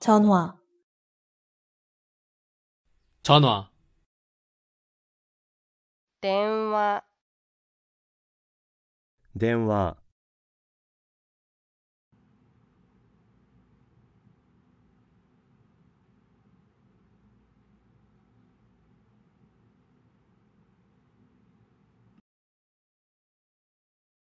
전화 전화 電話電話